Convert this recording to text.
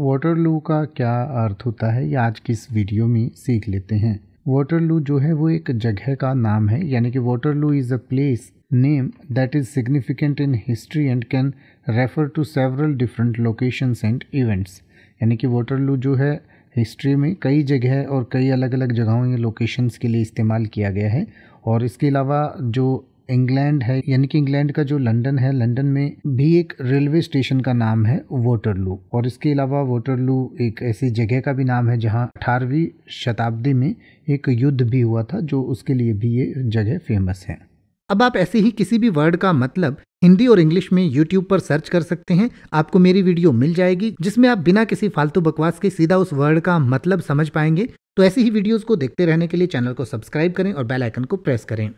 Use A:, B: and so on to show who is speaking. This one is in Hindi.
A: वाटरलू का क्या अर्थ होता है ये आज की इस वीडियो में सीख लेते हैं वाटरलू जो है वो एक जगह का नाम है यानी कि Waterloo is a place name that is significant in history and can refer to several different locations and events यानी कि वाटरलू जो है हिस्ट्री में कई जगह और कई अलग अलग जगहों या लोकेशंस के लिए इस्तेमाल किया गया है और इसके अलावा जो इंग्लैंड है यानी कि इंग्लैंड का जो लंदन है लंदन में भी एक रेलवे स्टेशन का नाम है वोटरलू और इसके अलावा वोटरलू एक ऐसी जगह का भी नाम है जहाँ अठारहवीं शताब्दी में एक युद्ध भी हुआ था जो उसके लिए भी ये जगह फेमस है अब आप ऐसे ही किसी भी वर्ड का मतलब हिंदी और इंग्लिश में यूट्यूब पर सर्च कर सकते हैं आपको मेरी वीडियो मिल जाएगी जिसमें आप बिना किसी फालतू बकवास के सीधा उस वर्ड का मतलब समझ पाएंगे तो ऐसी ही वीडियोस को देखते रहने के लिए चैनल को सब्सक्राइब करें और बेल आइकन को प्रेस करें